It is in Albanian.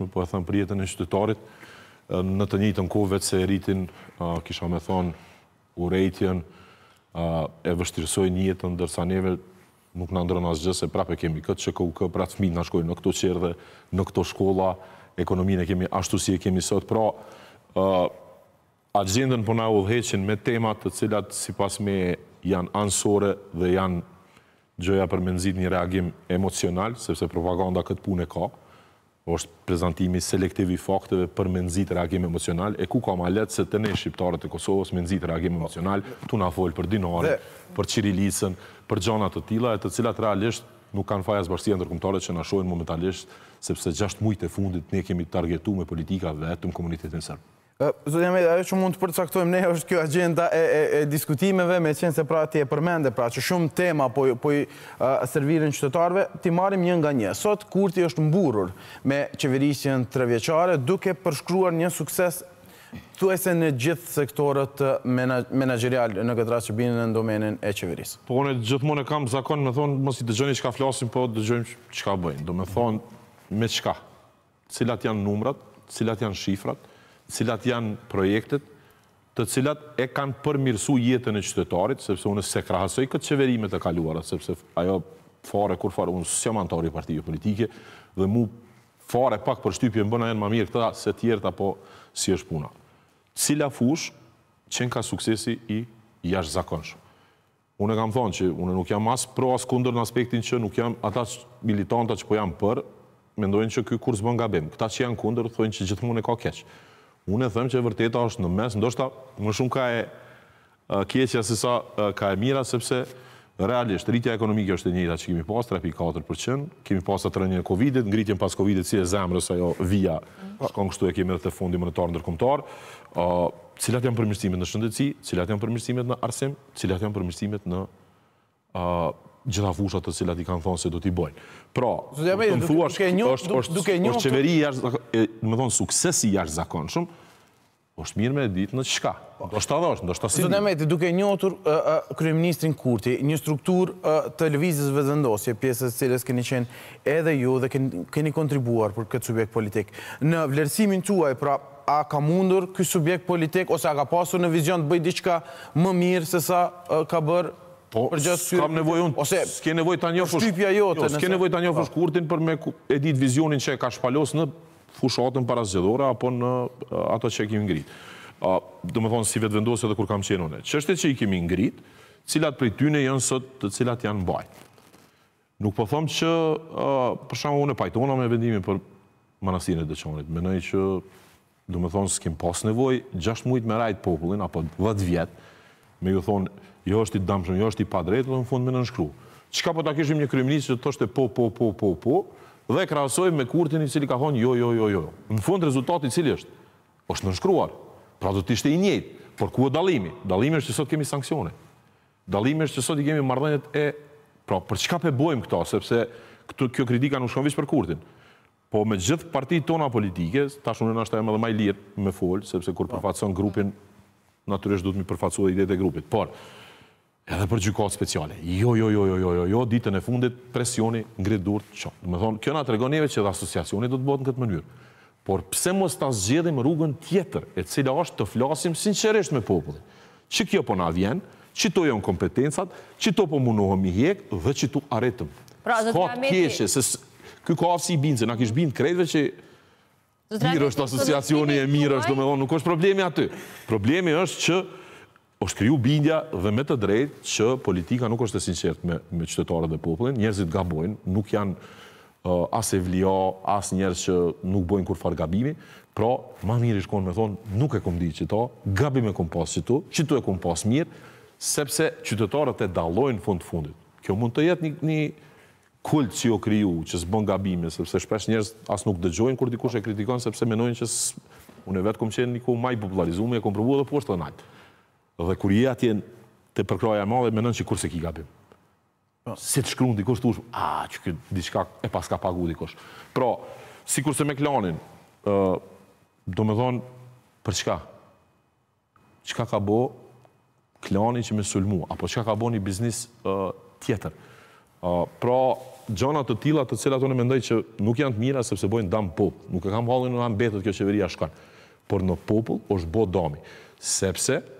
ndryshme, po e thëmë për jetën e qytetarit, eh, në të njëtën kove të se rritin, eh, kisha me thonë, u rejtjen, eh, e vështirësoj njëtën, dërsa neve nuk në ndronë asë se e prape kemi këtë që këtë pratë fmi në shkojnë në këto qërë dhe në këto shkolla, ekonominë e kemi ashtu si e kemi sot, pra, atë po na u dheqin me temat të cilat si pas me janë ansore dhe janë gjëja për menzit një reagim emocional, sepse propaganda këtë punë e ka, është prezentimi selektiv i fakteve për menzit reagim emocional, e ku ka ma letë se të ne shqiptarët e Kosovës menzit reagim emocional, tu na folë për dinare, për qirilisën, për gjanat të tila, e të cilat realisht nuk kanë faja zbarsia ndërkomtare që në shojnë momentalisht, sepse gjasht mujtë e fundit ne kemi targetu me politika vetëm komunitetin sërbë. Zotja Mejda, ajo që mund të përcaktojmë ne është kjo agenda e diskutimeve me qenë se pra ti e përmende, pra që shumë tema po, po i servirin qytetarve, ti marim një nga një. Sot Kurti është mburur me qeverisjen trevjeqare duke përshkruar një sukses të e në gjithë sektorët menageriali në këtë rrasë që binë në domenin e qeverisë. Po, one gjithë mune kam zakon, me thonë, mos i dëgjoni ka flasim, po dëgjojmë ka bëjnë. Do me thonë, me qka? Cilat janë numrat, cilat janë shifrat, cilat janë projektet, të cilat e kanë përmirësu jetën e qytetarit, sepse unë se krahasoj këtë qeverimet e kaluarat, sepse ajo fare, kur fare, unë s'jam antari i partijë politike, dhe mu fare pak për shtypje më bëna janë ma mirë këta se tjertë apo si është puna. Cila fush qenë ka suksesi i jash zakonshë. Unë e kam thonë që unë nuk jam as pro as kunder në aspektin që nuk jam ata militanta që po jam për, mendojnë që kjo kurs zbën nga bem. Këta që janë kunder, thojnë që gjithmonë e ka keqë. Unë e them që e vërteta është në mes, ndoshta më shumë ka e keqja se sa ka e mira, sepse realisht rritja ekonomike është e njëjta që kemi pas 3.4%, kemi pas atë rënjën e Covidit, ngritjen pas Covidit si e zemrës ajo via mm. shkon kështu e kemi dhe fundi fondi monetar ndërkombëtar. cilat janë përmirësimet në shëndetësi, cilat janë përmirësimet në arsim, cilat janë përmirësimet në gjitha fushat të cilat i kanë thonë se do t'i bojnë. Pra, të më thua është qeveri më thonë suksesi jashtë zakonëshëm, është mirë me ditë në qëka. Do shta dhe do shta si një. Zotë Nemeti, duke njotur Kryeministrin Kurti, një struktur të lëvizis vëzëndosje, pjesës cilës keni qenë edhe ju dhe keni kontribuar për këtë subjekt politik. Në vlerësimin tuaj, pra, a ka mundur kësë subjekt politik, ose a ka pasur në vizion të bëjt diqka më mirë se sa ka bërë Po, s'kam nevoj unë, s'ke nevoj të njofush... Shtypja jote, jo, nëse... S'ke nevoj të njofush po. kurtin për me edit vizionin që ka shpalos në fushatën para zgjedora, apo në eh, ato që e kimi ngrit. Dëmë thonë, si vetë vendosë edhe kur kam qenë une. Qështet që i kimi ngrit, cilat për i tyne jënë sot të cilat janë bajt. Nuk po thëmë që, për shumë, une pajtona me vendimi për manasinë e dëqonit. Menej që, dëmë thonë, s'kim pas nevoj, 6 mujt me rajt popullin, apo 10 vjetë, me ju thonë, jo është i damshëm, jo është i padrejtë, dhe në fund me në nëshkru. Qka po ta kishim një kryminisë që të është e po, po, po, po, po, dhe krasoj me kurtin i cili ka thonë jo, jo, jo, jo. Në fund rezultati cili është, është në nëshkruar, pra do të ishte i njëjtë, por ku e dalimi? Dalimi është që sot kemi sankcione. Dalimi është që sot i kemi mardhenjet e... Pra, për qka pe bojmë këta, sepse këtë, kjo kritika nuk shkonë vishë për kurtin. Po me gjithë partijë tona politike, ta shumë në nështë e më dhe maj lirë me folë, sepse kur përfatëson grupin, naturisht du të mi përfatëso dhe ide të grupit. Por, edhe për gjykojtë speciale. Jo, jo, jo, jo, jo, jo, jo, ditën e fundit presioni ngritë durë të qonë. me thonë, kjo nga të regonjeve që dhe asociacioni do të botë në këtë mënyrë. Por pse mos të zgjedhim rrugën tjetër e cila është të flasim sinqeresht me popullin? Që kjo po nga vjen, që to jonë kompetencat, që to po munohëm i hek dhe që to aretëm. Pra, të keshë, se kjo ka afsi i bindë, se nga kishë bindë krejtve që mirë është e mirë është, do me nuk është problemi aty. Problemi është që është kriju bindja dhe me të drejt që politika nuk është e sinqert me qytetarë dhe popullin, njerëzit gabojnë, nuk janë uh, as e vlio, as njerëz që nuk bojnë kur farë gabimi, pra, ma mirë i shkonë me thonë, nuk e kom di që ta, gabim e kom pas që tu, që tu e kom pas mirë, sepse qytetarët e dalojnë fund fundit. Kjo mund të jetë një kult që jo kriju, që së bën gabime, sepse shpesh njerëz as nuk dëgjojnë kur dikush e kritikon, sepse menojnë që Unë e vetë kom qenë një kohë maj popularizume, e kom provu edhe poshtë dhe najtë dhe kur i atjen të përkroja e madhe, menon që kur se ki gabim. Po. Si të shkrundi, të ushë, a, që këtë diçka e pas ka pagu di Pra, si kur se me klanin, do me dhonë, për qka? Qka ka bo klanin që me sulmu, apo qka ka bo një biznis tjetër? Pra, gjonat të tila të cilat tonë me që nuk janë të mira, sepse bojnë dam pop. Nuk e kam halin në ambetët kjo qeveria shkanë. Por në popull është bo domi. Sepse,